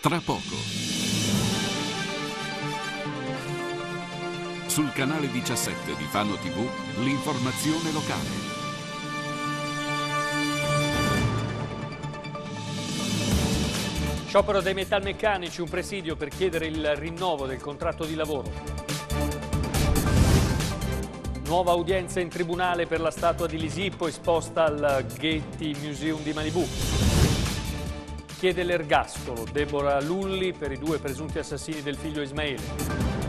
tra poco. Sul canale 17 di Fano TV, l'informazione locale. Sciopero dei metalmeccanici, un presidio per chiedere il rinnovo del contratto di lavoro. Nuova udienza in tribunale per la statua di Lisippo esposta al Getty Museum di Malibu chiede l'ergastolo. Deborah Lulli per i due presunti assassini del figlio Ismaele.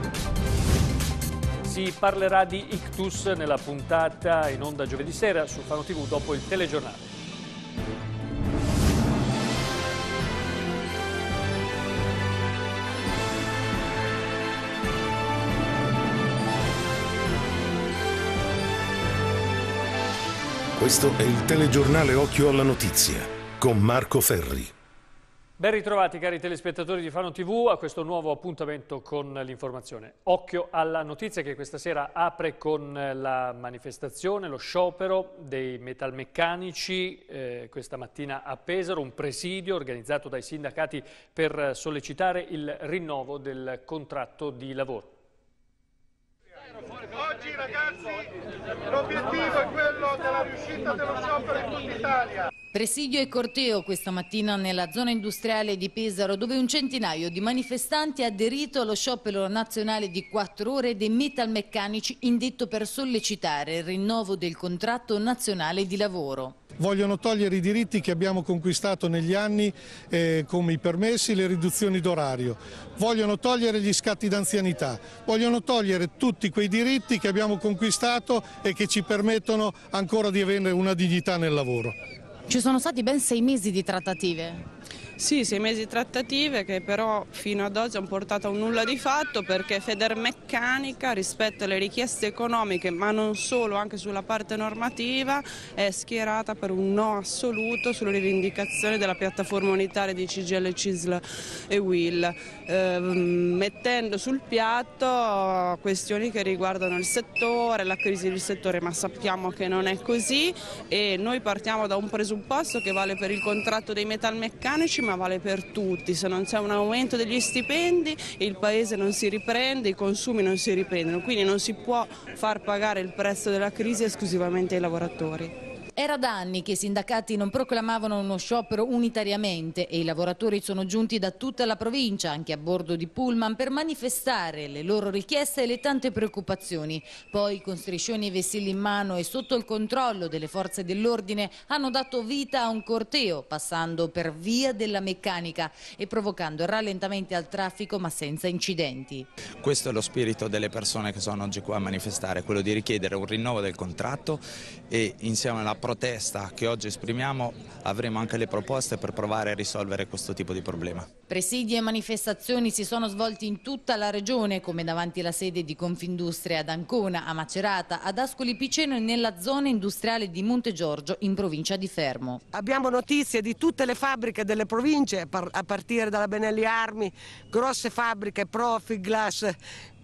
Si parlerà di Ictus nella puntata in onda giovedì sera su Fano TV dopo il telegiornale. Questo è il telegiornale Occhio alla Notizia con Marco Ferri. Ben ritrovati cari telespettatori di Fano TV a questo nuovo appuntamento con l'informazione. Occhio alla notizia che questa sera apre con eh, la manifestazione, lo sciopero dei metalmeccanici eh, questa mattina a Pesaro, un presidio organizzato dai sindacati per eh, sollecitare il rinnovo del contratto di lavoro. Oggi ragazzi l'obiettivo è quello della riuscita dello sciopero in tutta Italia. Presidio e corteo questa mattina nella zona industriale di Pesaro dove un centinaio di manifestanti ha aderito allo sciopero nazionale di 4 ore dei metalmeccanici indetto per sollecitare il rinnovo del contratto nazionale di lavoro vogliono togliere i diritti che abbiamo conquistato negli anni eh, come i permessi, le riduzioni d'orario, vogliono togliere gli scatti d'anzianità, vogliono togliere tutti quei diritti che abbiamo conquistato e che ci permettono ancora di avere una dignità nel lavoro. Ci sono stati ben sei mesi di trattative. Sì, sei mesi trattative che però fino ad oggi hanno portato a un nulla di fatto perché Federmeccanica rispetto alle richieste economiche ma non solo, anche sulla parte normativa è schierata per un no assoluto sulle rivendicazioni della piattaforma unitaria di CGL, CISL e WIL, eh, mettendo sul piatto questioni che riguardano il settore, la crisi del settore, ma sappiamo che non è così e noi partiamo da un presupposto che vale per il contratto dei metalmeccanici ma vale per tutti. Se non c'è un aumento degli stipendi il paese non si riprende, i consumi non si riprendono, quindi non si può far pagare il prezzo della crisi esclusivamente ai lavoratori. Era da anni che i sindacati non proclamavano uno sciopero unitariamente e i lavoratori sono giunti da tutta la provincia, anche a bordo di Pullman, per manifestare le loro richieste e le tante preoccupazioni. Poi, con striscioni e vessilli in mano e sotto il controllo delle forze dell'ordine, hanno dato vita a un corteo, passando per via della meccanica e provocando rallentamenti al traffico ma senza incidenti. Questo è lo spirito delle persone che sono oggi qua a manifestare, quello di richiedere un rinnovo del contratto e insieme alla protesta che oggi esprimiamo avremo anche le proposte per provare a risolvere questo tipo di problema. Presidi e manifestazioni si sono svolti in tutta la regione, come davanti alla sede di Confindustria ad Ancona, a Macerata, ad Ascoli Piceno e nella zona industriale di Monte Giorgio in provincia di Fermo. Abbiamo notizie di tutte le fabbriche delle province, a partire dalla Benelli Armi, grosse fabbriche, Profiglass,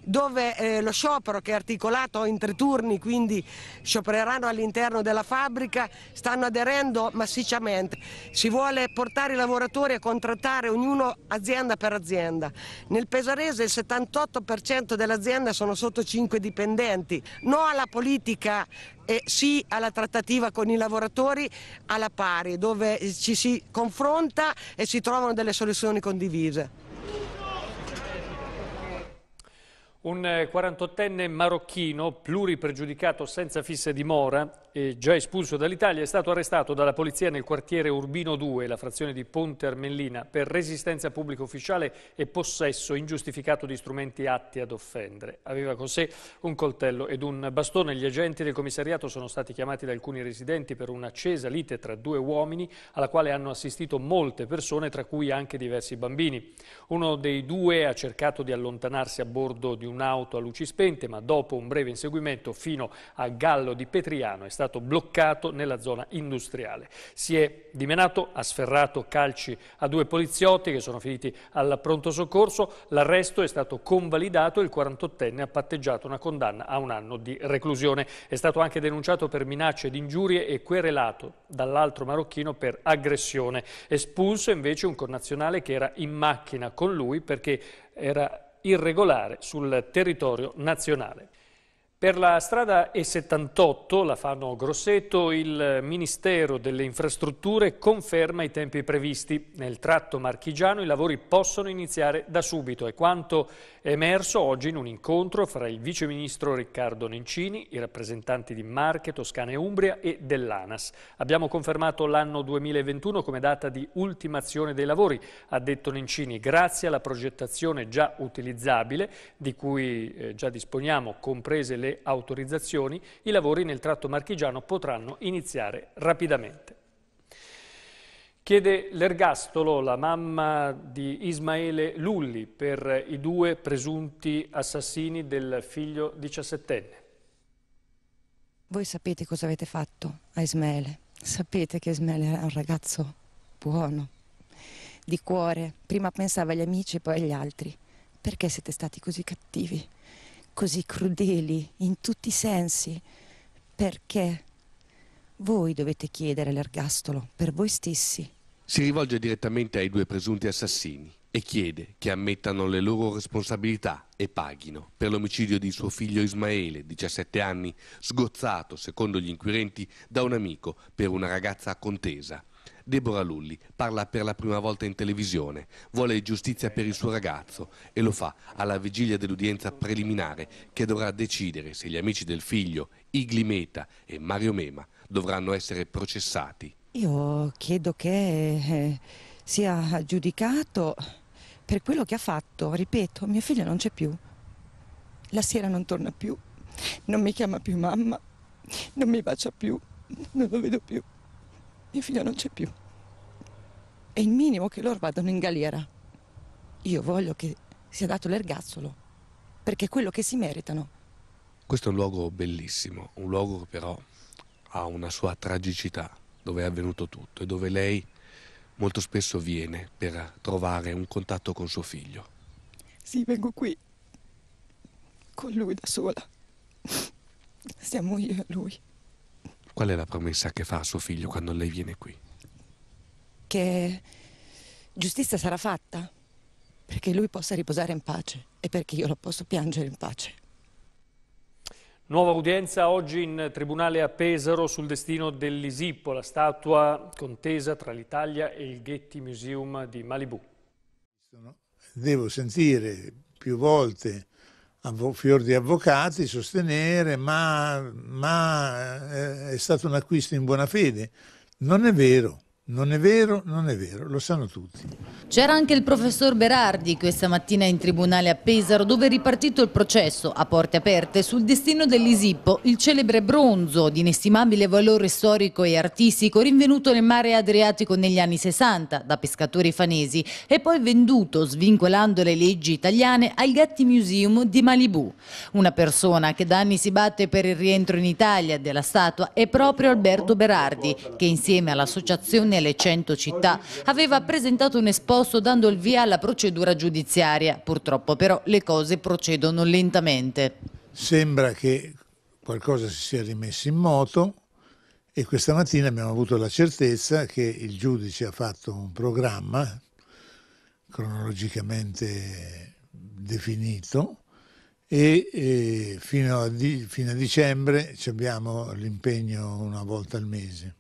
dove eh, lo sciopero che è articolato in tre turni, quindi sciopereranno all'interno della fabbrica, stanno aderendo massicciamente. Si vuole portare i lavoratori a contrattare ognuno azienda per azienda. Nel Pesarese il 78% delle aziende sono sotto 5 dipendenti. No alla politica e sì alla trattativa con i lavoratori alla pari, dove ci si confronta e si trovano delle soluzioni condivise. Un 48enne eh, marocchino, pluripregiudicato senza fisse dimora e già espulso dall'Italia, è stato arrestato dalla polizia nel quartiere Urbino 2, la frazione di Ponte Armellina, per resistenza pubblica ufficiale e possesso ingiustificato di strumenti atti ad offendere. Aveva con sé un coltello ed un bastone. Gli agenti del commissariato sono stati chiamati da alcuni residenti per un'accesa lite tra due uomini, alla quale hanno assistito molte persone, tra cui anche diversi bambini. Uno dei due ha cercato di allontanarsi a bordo di un un'auto a luci spente, ma dopo un breve inseguimento fino a Gallo di Petriano è stato bloccato nella zona industriale. Si è dimenato, ha sferrato calci a due poliziotti che sono finiti al pronto soccorso. L'arresto è stato convalidato e il 48enne ha patteggiato una condanna a un anno di reclusione. È stato anche denunciato per minacce ed ingiurie e querelato dall'altro marocchino per aggressione. Espulso invece un connazionale che era in macchina con lui perché era irregolare sul territorio nazionale. Per la strada E78, la Fano Grosseto, il Ministero delle Infrastrutture conferma i tempi previsti. Nel tratto marchigiano i lavori possono iniziare da subito e quanto è emerso oggi in un incontro fra il viceministro Riccardo Nencini, i rappresentanti di Marche, Toscana e Umbria e dell'ANAS. Abbiamo confermato l'anno 2021 come data di ultimazione dei lavori, ha detto Nencini, grazie alla progettazione già utilizzabile, di cui eh, già disponiamo, comprese le autorizzazioni, i lavori nel tratto marchigiano potranno iniziare rapidamente. Chiede l'ergastolo la mamma di Ismaele Lulli per i due presunti assassini del figlio 17enne. Voi sapete cosa avete fatto a Ismaele. Sapete che Ismaele era un ragazzo buono, di cuore. Prima pensava agli amici e poi agli altri. Perché siete stati così cattivi, così crudeli in tutti i sensi? Perché voi dovete chiedere l'ergastolo per voi stessi si rivolge direttamente ai due presunti assassini e chiede che ammettano le loro responsabilità e paghino per l'omicidio di suo figlio Ismaele, 17 anni, sgozzato, secondo gli inquirenti, da un amico per una ragazza contesa. Deborah Lulli parla per la prima volta in televisione, vuole giustizia per il suo ragazzo e lo fa alla vigilia dell'udienza preliminare che dovrà decidere se gli amici del figlio, Igli Meta e Mario Mema, dovranno essere processati io chiedo che eh, sia giudicato per quello che ha fatto. Ripeto, mio figlio non c'è più. La sera non torna più, non mi chiama più mamma, non mi bacia più, non lo vedo più. Mio figlio non c'è più. È il minimo che loro vadano in galera. Io voglio che sia dato l'ergazzolo, perché è quello che si meritano. Questo è un luogo bellissimo, un luogo che però ha una sua tragicità dove è avvenuto tutto e dove lei molto spesso viene per trovare un contatto con suo figlio. Sì, vengo qui con lui da sola. Siamo io e lui. Qual è la promessa che fa a suo figlio quando lei viene qui? Che giustizia sarà fatta perché lui possa riposare in pace e perché io lo posso piangere in pace. Nuova udienza oggi in Tribunale a Pesaro sul destino dell'Isippo, la statua contesa tra l'Italia e il Getty Museum di Malibu. Devo sentire più volte fior di avvocati sostenere ma, ma eh, è stato un acquisto in buona fede. Non è vero. Non è vero, non è vero, lo sanno tutti. C'era anche il professor Berardi questa mattina in tribunale a Pesaro dove è ripartito il processo a porte aperte sul destino dell'Isippo, il celebre bronzo di inestimabile valore storico e artistico rinvenuto nel mare Adriatico negli anni 60 da pescatori fanesi e poi venduto, svincolando le leggi italiane, al Gatti Museum di Malibu. Una persona che da anni si batte per il rientro in Italia della statua è proprio Alberto Berardi che insieme all'associazione nelle 100 città, aveva presentato un esposto dando il via alla procedura giudiziaria. Purtroppo però le cose procedono lentamente. Sembra che qualcosa si sia rimesso in moto e questa mattina abbiamo avuto la certezza che il giudice ha fatto un programma cronologicamente definito e, e fino, a di, fino a dicembre abbiamo l'impegno una volta al mese.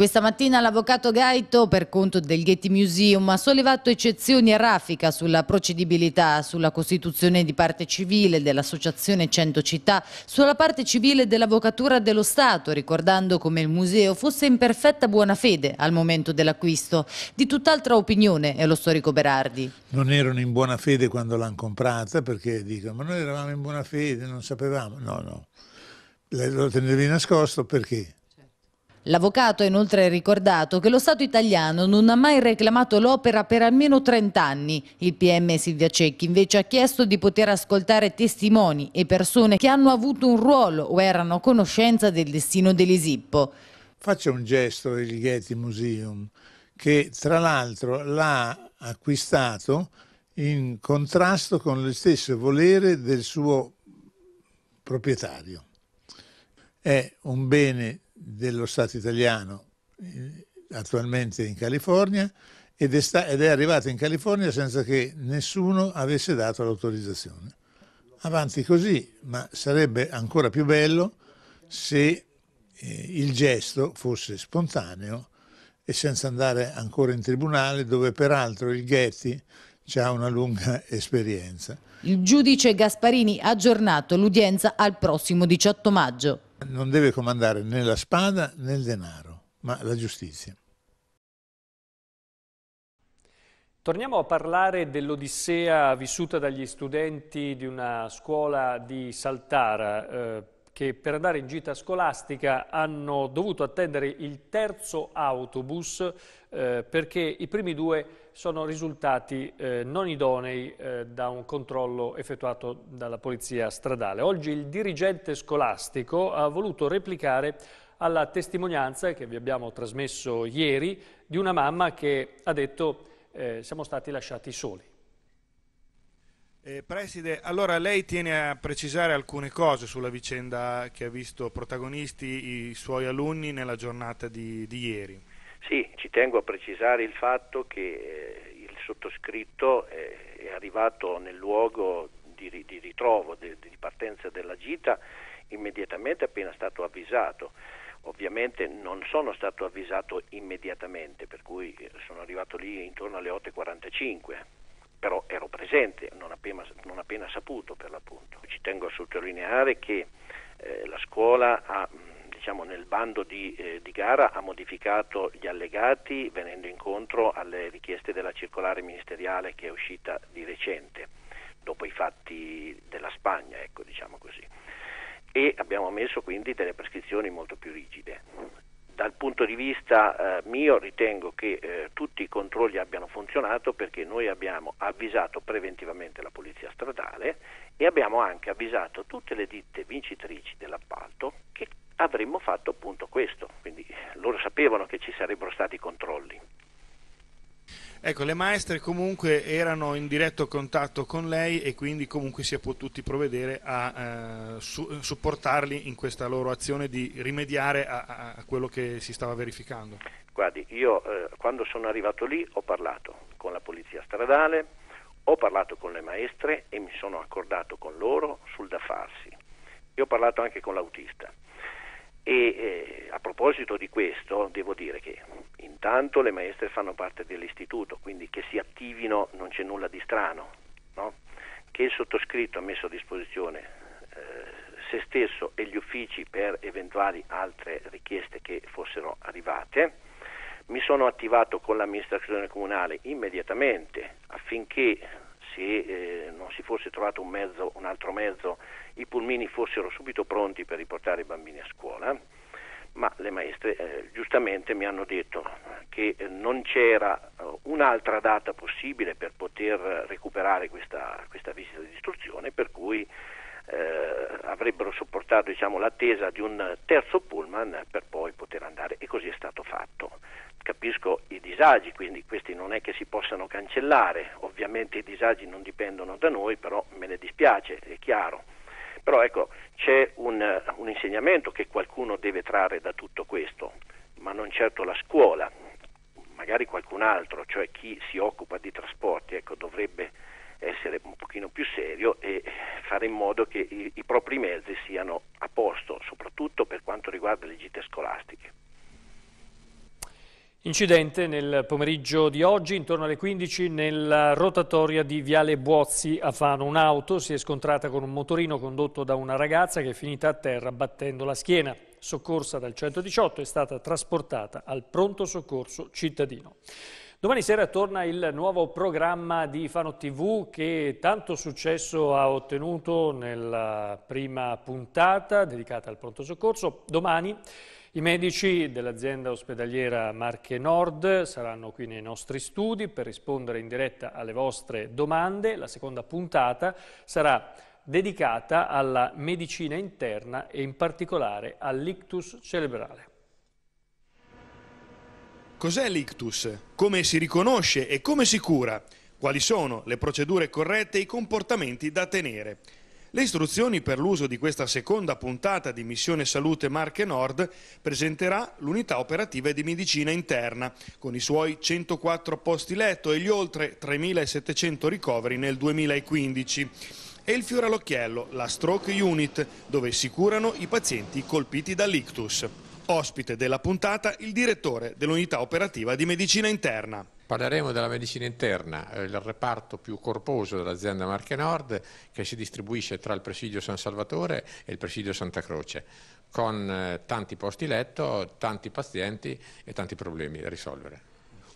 Questa mattina l'avvocato Gaito, per conto del Getty Museum, ha sollevato eccezioni a raffica sulla procedibilità, sulla costituzione di parte civile dell'Associazione 100 Città, sulla parte civile dell'Avvocatura dello Stato, ricordando come il museo fosse in perfetta buona fede al momento dell'acquisto. Di tutt'altra opinione è lo storico Berardi. Non erano in buona fede quando l'hanno comprata perché dicono ma noi eravamo in buona fede, non sapevamo. No, no. Lo tenevi nascosto perché? L'avvocato ha inoltre ricordato che lo Stato italiano non ha mai reclamato l'opera per almeno 30 anni. Il PM Silvia Cecchi invece ha chiesto di poter ascoltare testimoni e persone che hanno avuto un ruolo o erano a conoscenza del destino dell'Esippo. Faccia un gesto del Ligeti Museum che tra l'altro l'ha acquistato in contrasto con lo stesso volere del suo proprietario. È un bene dello Stato italiano eh, attualmente in California ed è, sta- ed è arrivato in California senza che nessuno avesse dato l'autorizzazione. Avanti così, ma sarebbe ancora più bello se eh, il gesto fosse spontaneo e senza andare ancora in tribunale dove peraltro il Getty ha una lunga esperienza. Il giudice Gasparini ha aggiornato l'udienza al prossimo 18 maggio non deve comandare né la spada né il denaro, ma la giustizia. Torniamo a parlare dell'odissea vissuta dagli studenti di una scuola di Saltara eh, che per andare in gita scolastica hanno dovuto attendere il terzo autobus eh, perché i primi due sono risultati eh, non idonei eh, da un controllo effettuato dalla polizia stradale. Oggi il dirigente scolastico ha voluto replicare alla testimonianza che vi abbiamo trasmesso ieri di una mamma che ha detto eh, siamo stati lasciati soli. Eh, Preside, allora lei tiene a precisare alcune cose sulla vicenda che ha visto protagonisti i suoi alunni nella giornata di, di ieri. Sì, ci tengo a precisare il fatto che eh, il sottoscritto eh, è arrivato nel luogo di, di ritrovo, di, di partenza della gita immediatamente appena stato avvisato. Ovviamente non sono stato avvisato immediatamente, per cui eh, sono arrivato lì intorno alle 8.45, però ero presente, non appena, non appena saputo per l'appunto. Ci tengo a sottolineare che eh, la scuola ha diciamo, nel bando di, eh, di, gara ha modificato gli allegati venendo incontro alle richieste della circolare ministeriale che è uscita di recente, dopo i fatti della Spagna, ecco, diciamo E abbiamo messo quindi delle prescrizioni molto più rigide. Dal punto di vista eh, mio ritengo che eh, tutti i controlli abbiano funzionato perché noi abbiamo avvisato preventivamente la polizia stradale e abbiamo anche avvisato tutte le ditte vincitrici dell'appalto avremmo fatto appunto questo, quindi loro sapevano che ci sarebbero stati controlli. Ecco, le maestre comunque erano in diretto contatto con lei e quindi comunque si è potuti provvedere a eh, su, supportarli in questa loro azione di rimediare a, a quello che si stava verificando. Guardi, io eh, quando sono arrivato lì ho parlato con la polizia stradale, ho parlato con le maestre e mi sono accordato con loro sul da farsi. E ho parlato anche con l'autista. E eh, a proposito di questo, devo dire che intanto le maestre fanno parte dell'istituto, quindi che si attivino non c'è nulla di strano. No? Che il sottoscritto ha messo a disposizione eh, se stesso e gli uffici per eventuali altre richieste che fossero arrivate. Mi sono attivato con l'amministrazione comunale immediatamente affinché se eh, non si fosse trovato un, mezzo, un altro mezzo, i pulmini fossero subito pronti per riportare i bambini a scuola, ma le maestre eh, giustamente mi hanno detto che non c'era eh, un'altra data possibile per poter recuperare questa, questa visita di istruzione, per cui eh, avrebbero sopportato diciamo, l'attesa di un terzo pullman per poi poter andare e così è stato fatto capisco i disagi, quindi questi non è che si possano cancellare, ovviamente i disagi non dipendono da noi, però me ne dispiace, è chiaro. Però ecco, c'è un, un insegnamento che qualcuno deve trarre da tutto questo, ma non certo la scuola, magari qualcun altro, cioè chi si occupa di trasporti, ecco, dovrebbe essere un pochino più serio e fare in modo che i, i propri mezzi siano Incidente nel pomeriggio di oggi, intorno alle 15, nella rotatoria di Viale Buozzi a Fano. Un'auto si è scontrata con un motorino condotto da una ragazza che è finita a terra battendo la schiena. Soccorsa dal 118 è stata trasportata al pronto soccorso cittadino. Domani sera torna il nuovo programma di Fano TV che tanto successo ha ottenuto nella prima puntata dedicata al pronto soccorso. Domani i medici dell'azienda ospedaliera Marche Nord saranno qui nei nostri studi per rispondere in diretta alle vostre domande. La seconda puntata sarà dedicata alla medicina interna e in particolare all'ictus cerebrale. Cos'è l'ictus? Come si riconosce e come si cura? Quali sono le procedure corrette e i comportamenti da tenere? Le istruzioni per l'uso di questa seconda puntata di Missione Salute Marche Nord presenterà l'unità operativa di medicina interna, con i suoi 104 posti letto e gli oltre 3.700 ricoveri nel 2015. E il fiore all'occhiello, la Stroke Unit, dove si curano i pazienti colpiti dall'ictus. Ospite della puntata il direttore dell'unità operativa di medicina interna. Parleremo della medicina interna, eh, il reparto più corposo dell'azienda Marche Nord che si distribuisce tra il presidio San Salvatore e il presidio Santa Croce, con eh, tanti posti letto, tanti pazienti e tanti problemi da risolvere.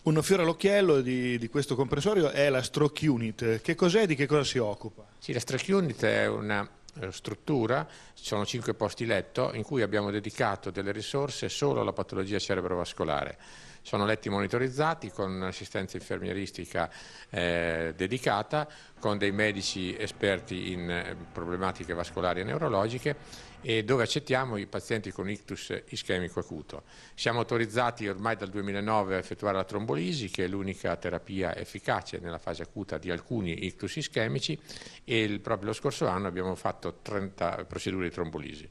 Un fiore all'occhiello di, di, questo comprensorio è la Stroke Unit. Che cos'è e di che cosa si occupa? Sì, la Stroke Unit è una eh, struttura, sono cinque posti letto in cui abbiamo dedicato delle risorse solo alla patologia cerebrovascolare sono letti monitorizzati con assistenza infermieristica eh, dedicata, con dei medici esperti in eh, problematiche vascolari e neurologiche e dove accettiamo i pazienti con ictus ischemico acuto. Siamo autorizzati ormai dal 2009 a effettuare la trombolisi, che è l'unica terapia efficace nella fase acuta di alcuni ictus ischemici e il, proprio lo scorso anno abbiamo fatto 30 procedure di trombolisi.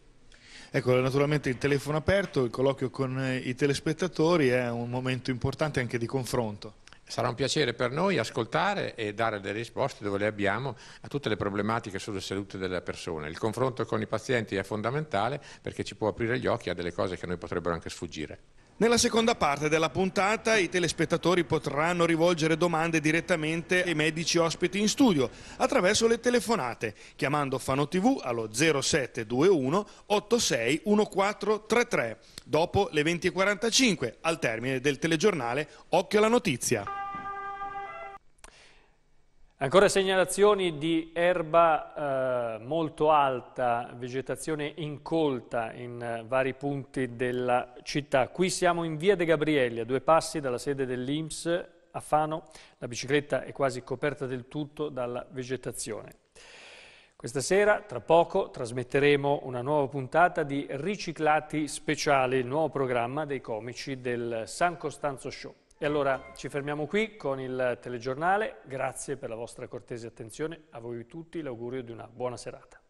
Ecco, naturalmente il telefono aperto, il colloquio con eh, i telespettatori è un momento importante anche di confronto. Sarà un piacere per noi ascoltare e dare delle risposte dove le abbiamo a tutte le problematiche sulla salute delle persone. Il confronto con i pazienti è fondamentale perché ci può aprire gli occhi a delle cose che a noi potrebbero anche sfuggire. Nella seconda parte della puntata i telespettatori potranno rivolgere domande direttamente ai medici ospiti in studio attraverso le telefonate chiamando Fano TV allo 0721 86 1433 dopo le 20.45 al termine del telegiornale Occhio alla notizia. Ancora segnalazioni di erba eh, molto alta, vegetazione incolta in eh, vari punti della città. Qui siamo in via De Gabrielli, a due passi dalla sede dell'Inps a Fano. La bicicletta è quasi coperta del tutto dalla vegetazione. Questa sera, tra poco, trasmetteremo una nuova puntata di Riciclati Speciali, il nuovo programma dei comici del San Costanzo Show. E allora ci fermiamo qui con il telegiornale, grazie per la vostra cortese attenzione, a voi tutti l'augurio di una buona serata.